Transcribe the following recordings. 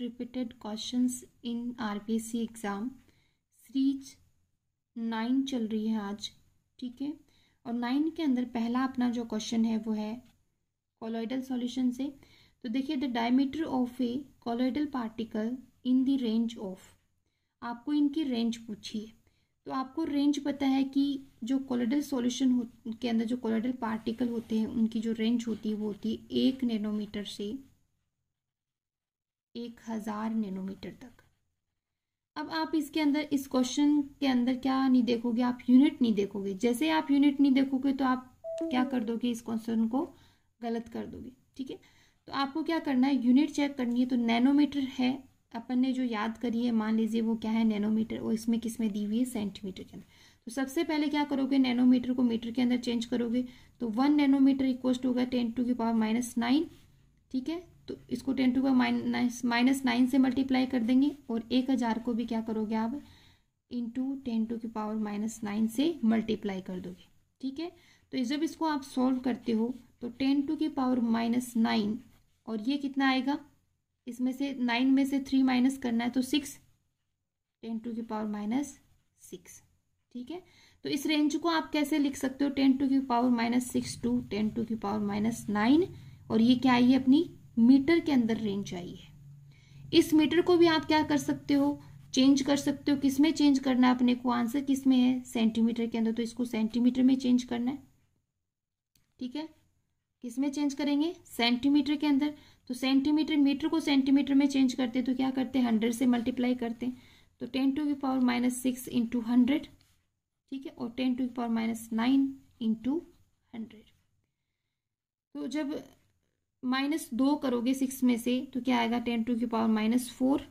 इन आर questions S C exam series nine चल रही है आज ठीक है और नाइन के अंदर पहला अपना जो क्वेश्चन है वो है कोलोइडल सॉल्यूशन से तो देखिए the diameter of a colloidal particle in the range of आपको इनकी रेंज पूछी है तो आपको रेंज पता है कि जो कोलोइडल सॉल्यूशन हो के अंदर जो कोलोइडल पार्टिकल होते हैं उनकी जो रेंज होती है वो होती है एक नैनोमीटर से एक हज़ार नैनोमीटर तक अब आप इसके अंदर इस क्वेश्चन के अंदर क्या नहीं देखोगे आप यूनिट नहीं देखोगे जैसे आप यूनिट नहीं देखोगे तो आप क्या कर दोगे इस क्वेश्चन को गलत कर दोगे ठीक है तो आपको क्या करना है यूनिट चेक करनी है तो नैनोमीटर है अपन ने जो याद करी है मान लीजिए वो क्या है नैनोमीटर और इसमें किस में दी हुई है सेंटीमीटर के अंदर तो सबसे पहले क्या करोगे नैनोमीटर को मीटर के अंदर चेंज करोगे तो वन नैनोमीटर इक्वस्ट होगा टेन टू की पावर माइनस नाइन ठीक है तो इसको टेन टू का माइनस माइनस नाइन से मल्टीप्लाई कर देंगे और एक हज़ार को भी क्या करोगे आप इंटू टेन टू की पावर माइनस नाइन से मल्टीप्लाई कर दोगे ठीक है तो जब इसको आप सॉल्व करते हो तो टेन टू की पावर माइनस नाइन और ये कितना आएगा इसमें से नाइन में से थ्री माइनस करना है तो सिक्स टेन टू की पावर माइनस सिक्स ठीक है तो इस रेंज को आप कैसे लिख सकते हो टेन टू की power minus six to ten to की पावर माइनस नाइन और ये क्या आई है अपनी मीटर के अंदर रेंज आई है इस मीटर को भी आप क्या कर सकते हो चेंज कर सकते हो किसमें चेंज करना है अपने को आंसर किसमें है सेंटीमीटर के अंदर तो इसको सेंटीमीटर में चेंज करना है ठीक है किसमें चेंज करेंगे सेंटीमीटर के अंदर तो सेंटीमीटर मीटर को सेंटीमीटर में चेंज करते हैं तो क्या करते हैं हंड्रेड से मल्टीप्लाई करते हैं तो टेन टू की power minus six into hundred ठीक है और टेन टू की power minus nine into hundred तो जब माइनस दो करोगे सिक्स में से तो क्या आएगा टेन टू की पावर माइनस फोर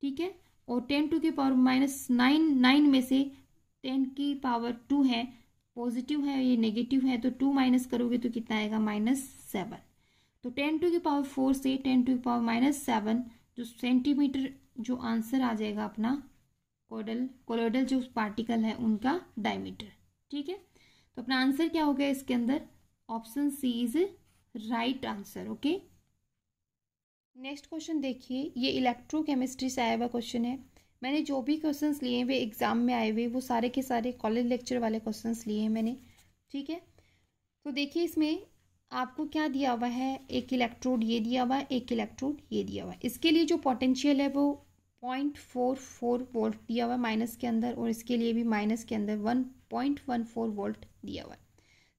ठीक है और टेन टू की पावर माइनस नाइन नाइन में से टेन की पावर टू है पॉजिटिव है ये नेगेटिव है तो टू माइनस करोगे तो कितना आएगा माइनस सेवन तो टेन टू की पावर फोर से टेन टू की पावर माइनस सेवन जो सेंटीमीटर जो आंसर आ जाएगा अपना कोडल कोलोडल जो पार्टिकल है उनका डायमीटर ठीक है तो अपना आंसर क्या हो गया इसके अंदर option C is right answer okay next question देखिए ये इलेक्ट्रोकेमिस्ट्री से आया हुआ क्वेश्चन है मैंने जो भी क्वेश्चंस लिए हुए एग्ज़ाम में आए हुए वो सारे के सारे कॉलेज लेक्चर वाले क्वेश्चंस लिए हैं मैंने ठीक है तो देखिए इसमें आपको क्या दिया हुआ है एक इलेक्ट्रोड ये दिया हुआ है एक इलेक्ट्रोड ये दिया हुआ है इसके लिए जो पोटेंशियल है वो पॉइंट फोर फोर वोल्ट दिया हुआ है माइनस के अंदर और इसके लिए भी माइनस के अंदर one point one four volt दिया हुआ है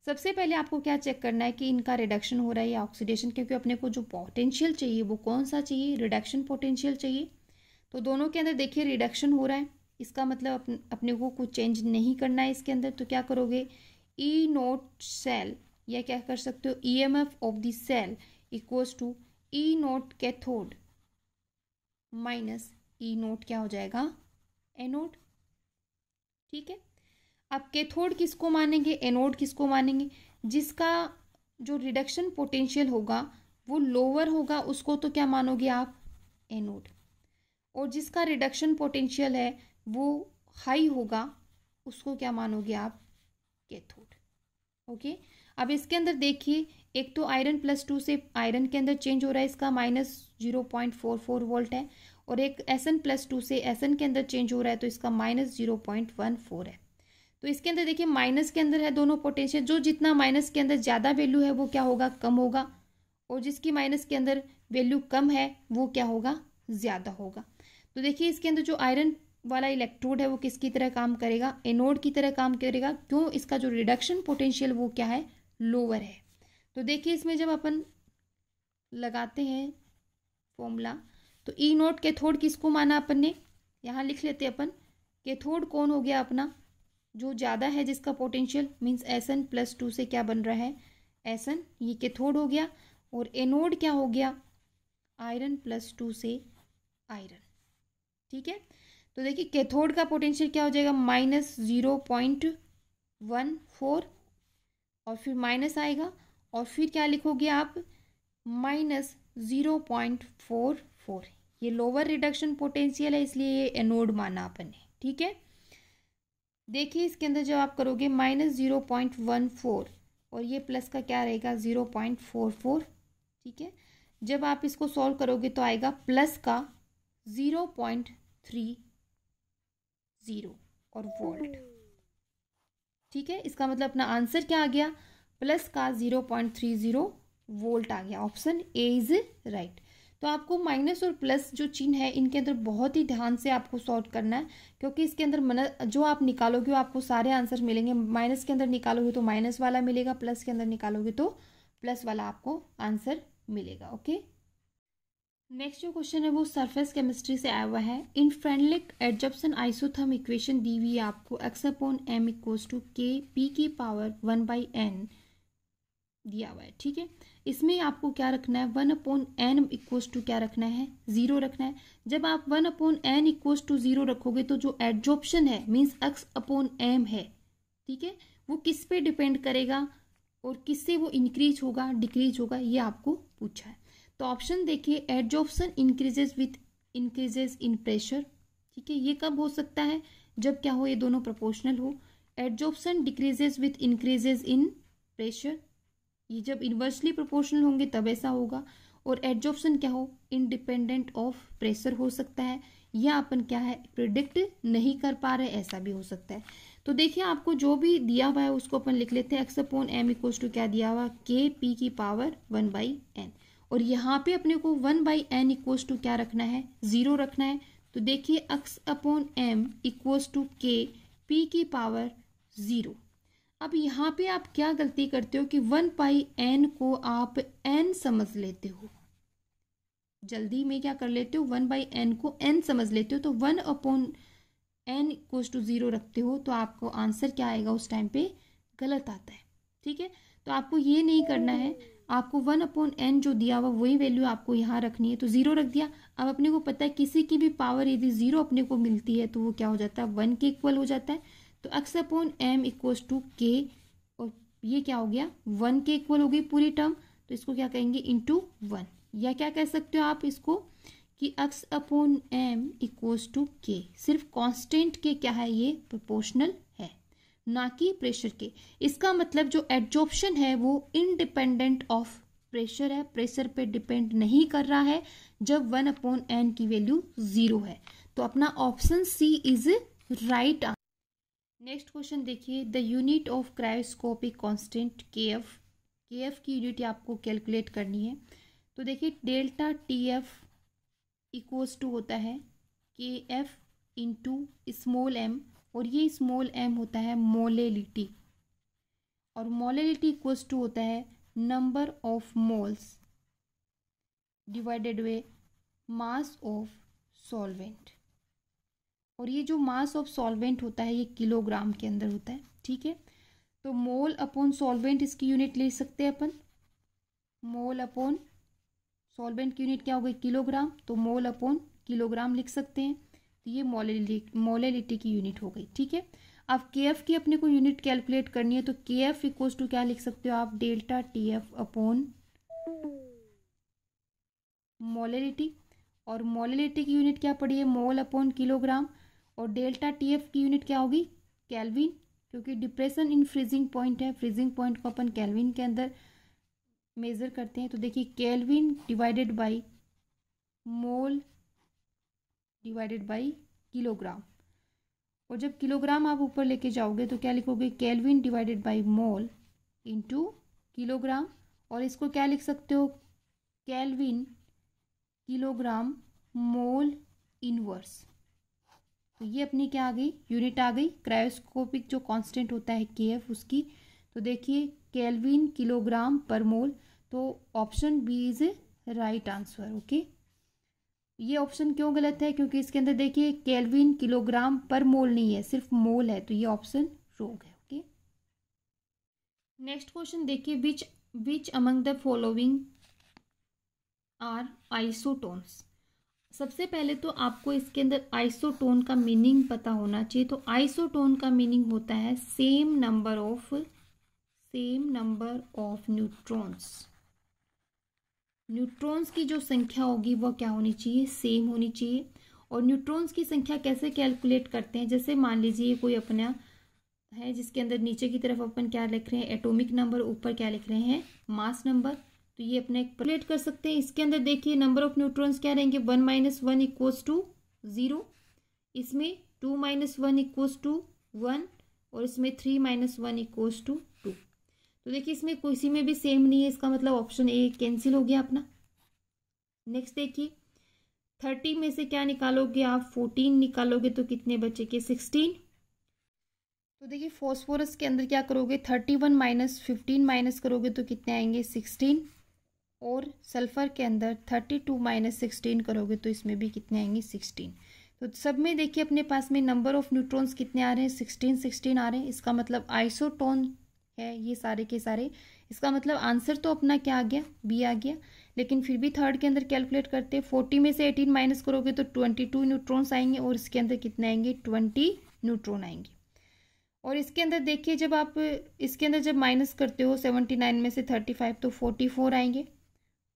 सबसे पहले आपको क्या चेक करना है कि इनका रिडक्शन हो रहा है या ऑक्सीडेशन क्योंकि अपने को जो पोटेंशियल चाहिए वो कौन सा चाहिए रिडक्शन पोटेंशियल चाहिए तो दोनों के अंदर देखिए रिडक्शन हो रहा है इसका मतलब अपने को कुछ चेंज नहीं करना है इसके अंदर तो क्या करोगे ई नोट सेल या क्या कर सकते हो E M F of the cell equals to E naught cathode minus E naught क्या हो जाएगा एनोड ठीक है आप कैथोड किसको मानेंगे एनोड किसको मानेंगे जिसका जो रिडक्शन पोटेंशियल होगा वो लोअर होगा उसको तो क्या मानोगे आप एनोड और जिसका रिडक्शन पोटेंशियल है वो हाई होगा उसको क्या मानोगे आप कैथोड ओके अब इसके अंदर देखिए एक तो आयरन प्लस टू से आयरन के अंदर चेंज हो रहा है इसका minus zero point four four volt है और एक एस एन प्लस टू से एस एन के अंदर चेंज हो रहा है तो इसका minus zero point one four है तो इसके अंदर देखिए माइनस के अंदर है दोनों पोटेंशियल जो जितना माइनस के अंदर ज़्यादा वैल्यू है वो क्या होगा कम होगा और जिसकी माइनस के अंदर वैल्यू कम है वो क्या होगा ज़्यादा होगा तो देखिए इसके अंदर जो आयरन वाला इलेक्ट्रोड है वो किसकी तरह काम करेगा एनोड की तरह काम करेगा क्यों इसका जो रिडक्शन पोटेंशियल वो क्या है लोअर है तो देखिए इसमें जब अपन लगाते हैं फॉर्मूला तो ई नोट कैथोड किसको माना अपन ने यहाँ लिख लेते अपन कैथोड कौन हो गया अपना जो ज़्यादा है जिसका potential means S N plus two से क्या बन रहा है एस एन ये कैथोड हो गया और एनोड क्या हो गया आयरन प्लस टू से आयरन ठीक है तो देखिए कैथोड का पोटेंशियल क्या हो जाएगा minus zero point one four और फिर माइनस आएगा और फिर क्या लिखोगे आप minus zero point four four ये लोअर रिडक्शन पोटेंशियल है इसलिए ये एनोड माना अपन ने ठीक है देखिए इसके अंदर जब आप करोगे minus zero point one four और ये प्लस का क्या रहेगा ज़ीरो पॉइंट फोर फोर ठीक है जब आप इसको सॉल्व करोगे तो आएगा प्लस का ज़ीरो पॉइंट थ्री ज़ीरो और वोल्ट ठीक है इसका मतलब अपना आंसर क्या आ गया प्लस का zero point three zero volt आ गया ऑप्शन ए इज़ राइट तो आपको माइनस और प्लस जो चिन्ह है इनके अंदर बहुत ही ध्यान से आपको सॉर्ट करना है क्योंकि इसके अंदर मन जो आप निकालोगे आपको सारे आंसर मिलेंगे माइनस के अंदर निकालोगे तो माइनस वाला मिलेगा प्लस के अंदर निकालोगे तो प्लस वाला आपको आंसर मिलेगा ओके नेक्स्ट जो क्वेश्चन है वो सरफेस केमिस्ट्री से आया हुआ है in Freundlich adsorption isotherm equation दी हुई आपको x upon m equal to k p की पावर वन बाई एन दिया हुआ है ठीक है इसमें आपको क्या रखना है one upon n equals to क्या रखना है जीरो रखना है जब आप one upon n equals to zero रखोगे तो जो एडजॉप्शन है मीन्स एक्स अपॉन एम है ठीक है वो किस पे डिपेंड करेगा और किससे वो इंक्रीज होगा डिक्रीज होगा ये आपको पूछा है तो ऑप्शन देखिए adsorption increases with increases in pressure ठीक है ये कब हो सकता है जब क्या हो ये दोनों प्रोपोर्शनल हो adsorption decreases with increases in pressure ये जब इन्वर्सली प्रोपोर्शनल होंगे तब ऐसा होगा और एडजॉप्शन क्या हो इनडिपेंडेंट ऑफ प्रेशर हो सकता है या अपन क्या है प्रिडिक्ट नहीं कर पा रहे ऐसा भी हो सकता है तो देखिए आपको जो भी दिया हुआ है उसको अपन लिख लेते हैं x upon m equal to क्या दिया हुआ के पी की पावर वन बाई एन और यहाँ पे अपने को one by n equal to क्या रखना है जीरो रखना है तो देखिए x upon m equal to k p की पावर जीरो अब यहाँ पे आप क्या गलती करते हो कि वन पाई एन को आप एन समझ लेते हो जल्दी में क्या कर लेते हो वन बाई एन को एन समझ लेते हो तो one upon n equals to zero रखते हो तो आपको आंसर क्या आएगा उस टाइम पे गलत आता है ठीक है तो आपको ये नहीं करना है आपको वन अपॉन एन जो दिया हुआ वही वैल्यू आपको यहाँ रखनी है तो ज़ीरो रख दिया अब अपने को पता है किसी की भी पावर यदि ज़ीरो अपने को मिलती है तो वो क्या हो जाता है वन के इक्वल हो जाता है तो x upon m equals to k और ये क्या हो गया वन के इक्वल हो गई पूरी टर्म तो इसको क्या कहेंगे इंटू वन या क्या कह सकते हो आप इसको कि x upon m equals to k सिर्फ कांस्टेंट के क्या है ये प्रोपोर्शनल है ना कि प्रेशर के इसका मतलब जो एडजॉप्शन है वो इनडिपेंडेंट ऑफ प्रेशर है प्रेशर पे डिपेंड नहीं कर रहा है जब वन अपॉन एन की वैल्यू जीरो है तो अपना option C is right next question देखिए the unit of cryoscopic constant k f k f की यूनिट आपको कैलकुलेट करनी है तो देखिए delta t f equals to होता है के एफ इंटू स्मॉल एम और ये स्मॉल एम होता है मोलेलिटी और मोलेलिटी इक्वल्स टू होता है number of moles divided by mass of solvent और ये जो मास ऑफ सॉल्वेंट होता है ये किलोग्राम के अंदर होता है ठीक है तो मोल अपॉन सॉल्वेंट इसकी यूनिट ले सकते हैं अपन मोल अपॉन सॉल्वेंट की यूनिट क्या हो गई किलोग्राम तो मोल अपॉन किलोग्राम लिख सकते हैं तो ये मोलिलिटी की यूनिट हो गई ठीक है अब के एफ की अपने को यूनिट कैलकुलेट करनी है तो के एफ इक्वल टू क्या लिख सकते हो आप delta t f upon molality और मोलिलिटी की यूनिट क्या पड़ी है मोल अपॉन किलोग्राम और डेल्टा टी एफ की यूनिट क्या होगी कैलविन क्योंकि डिप्रेशन इन फ्रीजिंग पॉइंट है फ्रीजिंग पॉइंट को अपन कैलविन के अंदर मेज़र करते हैं तो देखिए kelvin divided by mole divided by kilogram और जब किलोग्राम आप ऊपर लेके जाओगे तो क्या लिखोगे kelvin divided by mole into kilogram और इसको क्या लिख सकते हो कैलविन किलोग्राम मोल इनवर्स तो ये अपनी क्या आ गई यूनिट आ गई क्रायोस्कोपिक जो कांस्टेंट होता है के एफ उसकी तो देखिए केल्विन किलोग्राम पर मोल तो option b is right answer okay ये ऑप्शन क्यों गलत है क्योंकि इसके अंदर देखिए केल्विन किलोग्राम पर मोल नहीं है सिर्फ मोल है तो ये ऑप्शन रोग है ओके नेक्स्ट क्वेश्चन देखिए which which among the following are isotones सबसे पहले तो आपको इसके अंदर आइसोटोन का मीनिंग पता होना चाहिए तो आइसोटोन का मीनिंग होता है same number of same number of neutrons neutrons की जो संख्या होगी वह क्या होनी चाहिए सेम होनी चाहिए और न्यूट्रॉन्स की संख्या कैसे कैलकुलेट करते हैं जैसे मान लीजिए कोई अपना है जिसके अंदर नीचे की तरफ अपन क्या लिख रहे हैं एटॉमिक नंबर ऊपर क्या लिख रहे हैं मास नंबर तो ये अपना एक प्लेट कर सकते हैं इसके अंदर देखिए नंबर ऑफ न्यूट्रॉन्स क्या रहेंगे one minus one equals to zero इसमें two minus one equals to one और इसमें three minus one equals to two तो देखिए इसमें किसी में भी सेम नहीं है इसका मतलब ऑप्शन ए कैंसिल हो गया अपना नेक्स्ट देखिए थर्टी में से क्या निकालोगे आप फोर्टीन निकालोगे तो कितने बचे के सिक्सटीन तो देखिए फॉस्फोरस के अंदर क्या करोगे thirty one minus fifteen minus करोगे तो कितने आएंगे सिक्सटीन और सल्फ़र के अंदर थर्टी टू माइनस सिक्सटीन करोगे तो इसमें भी कितने आएंगे सिक्सटीन तो सब में देखिए अपने पास में नंबर ऑफ न्यूट्रॉन्स कितने आ रहे हैं सिक्सटीन सिक्सटीन आ रहे हैं इसका मतलब आइसोटोन है ये सारे के सारे इसका मतलब आंसर तो अपना क्या आ गया बी आ गया लेकिन फिर भी थर्ड के अंदर कैलकुलेट करते हैं फोर्टी में से एटीन माइनस करोगे तो ट्वेंटी टू न्यूट्रॉन्स आएंगे और इसके अंदर कितने आएंगे ट्वेंटी न्यूट्रॉन आएंगे और इसके अंदर देखिए जब आप इसके अंदर जब माइनस करते हो सेवेंटी नाइन में से थर्टी फाइव तो फोर्टी फोर आएंगे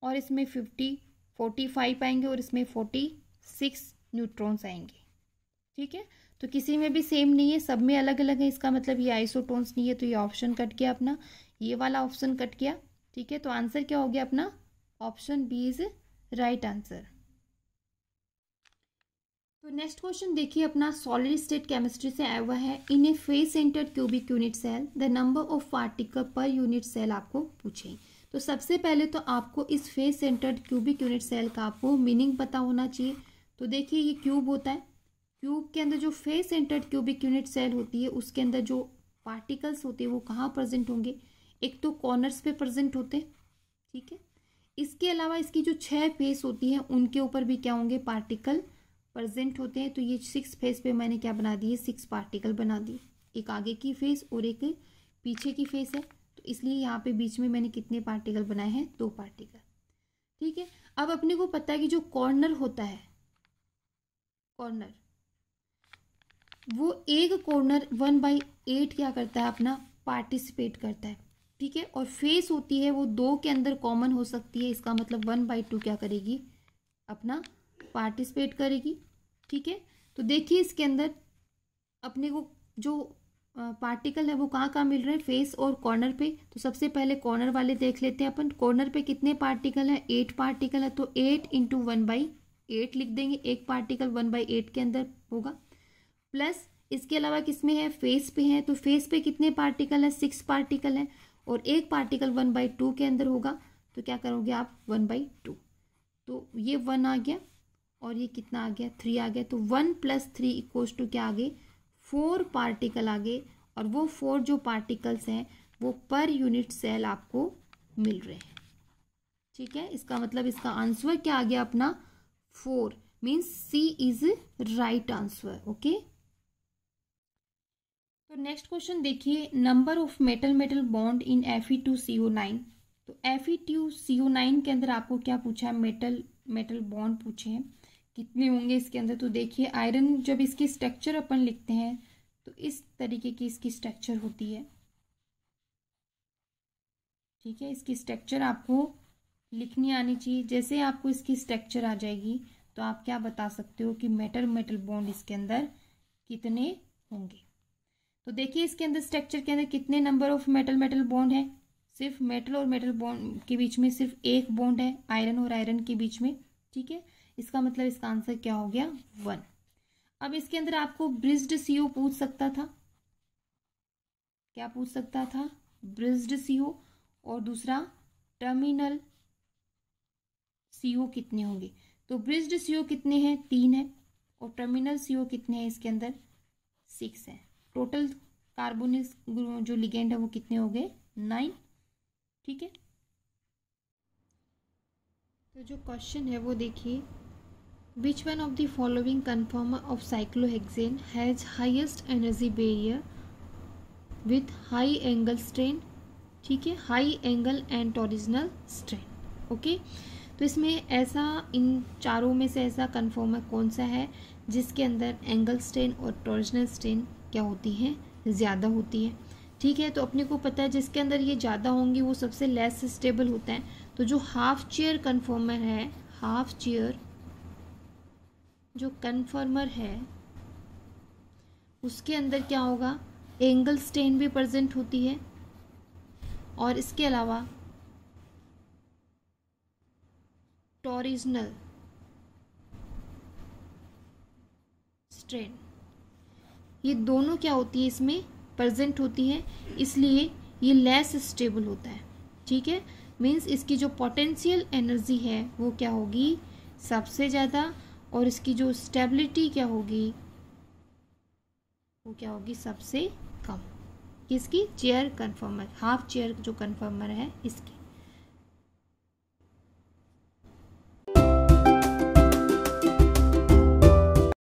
और इसमें फिफ्टी फोर्टी फाइव आएंगे और इसमें फोर्टी सिक्स न्यूट्रॉन्स आएंगे ठीक है तो किसी में भी सेम नहीं है सब में अलग अलग है इसका मतलब ये आइसोटोन्स नहीं है तो ये ऑप्शन कट गया अपना ये वाला ऑप्शन कट गया ठीक है तो आंसर क्या हो गया अपना option b is right answer तो नेक्स्ट क्वेश्चन देखिए अपना सॉलिड स्टेट केमिस्ट्री से आया हुआ है in a face centre cubic unit cell the number of particle per unit cell आपको पूछें तो सबसे पहले तो आपको इस face centred cubic unit cell का आपको मीनिंग पता होना चाहिए तो देखिए ये क्यूब होता है क्यूब के अंदर जो face centred cubic unit cell होती है उसके अंदर जो पार्टिकल्स होते हैं वो कहाँ प्रेजेंट होंगे एक तो कॉर्नर्स पे प्रेजेंट होते हैं ठीक है इसके अलावा इसकी जो छह फेस होती है उनके ऊपर भी क्या होंगे पार्टिकल प्रेजेंट होते हैं तो ये सिक्स फेस पे मैंने क्या बना दिए सिक्स पार्टिकल बना दिए एक आगे की फेस और एक पीछे की फेस है तो इसलिए यहाँ पे बीच में मैंने कितने पार्टिकल बनाए हैं दो पार्टिकल ठीक है अब अपने को पता है कि जो कॉर्नर होता है कॉर्नर वो एक कॉर्नर वन बाई एट क्या करता है अपना पार्टिसिपेट करता है ठीक है और फेस होती है वो दो के अंदर कॉमन हो सकती है इसका मतलब वन बाई टू क्या करेगी अपना पार्टिसिपेट करेगी ठीक है तो देखिए इसके अंदर अपने को जो पार्टिकल है वो कहाँ कहाँ मिल रहे हैं फेस और कॉर्नर पे तो सबसे पहले कॉर्नर वाले देख लेते हैं अपन कॉर्नर पे कितने पार्टिकल हैं एट पार्टिकल है तो eight into one by eight लिख देंगे एक पार्टिकल वन बाई एट के अंदर होगा प्लस इसके अलावा किसमें है फेस पे है तो फेस पे कितने पार्टिकल है सिक्स पार्टिकल है और एक पार्टिकल वन बाई टू के अंदर होगा तो क्या करोगे आप वन बाई टू तो ये वन आ गया और ये कितना आ गया थ्री आ गया तो one plus three equals to क्या आ गए फोर पार्टिकल आ गए और वो फोर जो पार्टिकल्स हैं वो पर यूनिट सेल आपको मिल रहे हैं ठीक है इसका मतलब इसका आंसर क्या आ गया अपना four means c is right answer okay तो नेक्स्ट क्वेश्चन देखिए number of metal metal bond in f e two c o nine तो f e two c o nine के अंदर आपको क्या पूछा है मेटल मेटल बॉन्ड पूछे हैं कितने होंगे इसके अंदर तो देखिए आयरन जब इसकी स्ट्रक्चर अपन लिखते हैं तो इस तरीके की इसकी स्ट्रक्चर होती है ठीक है इसकी स्ट्रक्चर आपको लिखनी आनी चाहिए जैसे आपको इसकी स्ट्रक्चर आ जाएगी तो आप क्या बता सकते हो कि मेटल मेटल बॉन्ड इसके अंदर कितने होंगे तो देखिए इसके अंदर स्ट्रक्चर के अंदर कितने number of metal metal bond है सिर्फ मेटल और मेटल बॉन्ड के बीच में सिर्फ एक बॉन्ड है आयरन और आयरन के बीच में ठीक है इसका मतलब इसका आंसर क्या हो गया वन अब इसके अंदर आपको ब्रिज्ड सीओ पूछ सकता था क्या पूछ सकता था ब्रिज्ड सीओ और दूसरा टर्मिनल सीओ कितने होंगे तो ब्रिज्ड सीओ कितने हैं तीन है और टर्मिनल सीओ कितने हैं इसके अंदर सिक्स है टोटल कार्बोनिस जो लिगेंड है वो कितने हो गए नाइन ठीक है तो जो क्वेश्चन है वो देखिए which one of the following conformer of cyclohexane has highest energy barrier with high angle strain ठीक है high angle and torsional strain okay तो इसमें ऐसा इन चारों में से ऐसा कन्फर्मर कौन सा है जिसके अंदर एंगल स्ट्रेन और टॉरिजनल स्ट्रेन क्या होती हैं ज़्यादा होती है ठीक है तो अपने को पता है जिसके अंदर ये ज़्यादा होंगी वो सबसे लेस स्टेबल होता है तो जो हाफ चेयर कन्फर्मर है हाफ चेयर जो कन्फर्मर है उसके अंदर क्या होगा एंगल स्टेन भी प्रेजेंट होती है और इसके अलावा टोरिजनल स्ट्रेन ये दोनों क्या होती है इसमें प्रेजेंट होती है इसलिए ये लेस स्टेबल होता है ठीक है मीन्स इसकी जो पोटेंशियल एनर्जी है वो क्या होगी सबसे ज़्यादा और इसकी जो स्टेबिलिटी क्या होगी वो क्या होगी सबसे कम इसकी चेयर कन्फर्मर हाफ चेयर जो कन्फर्मर है इसकी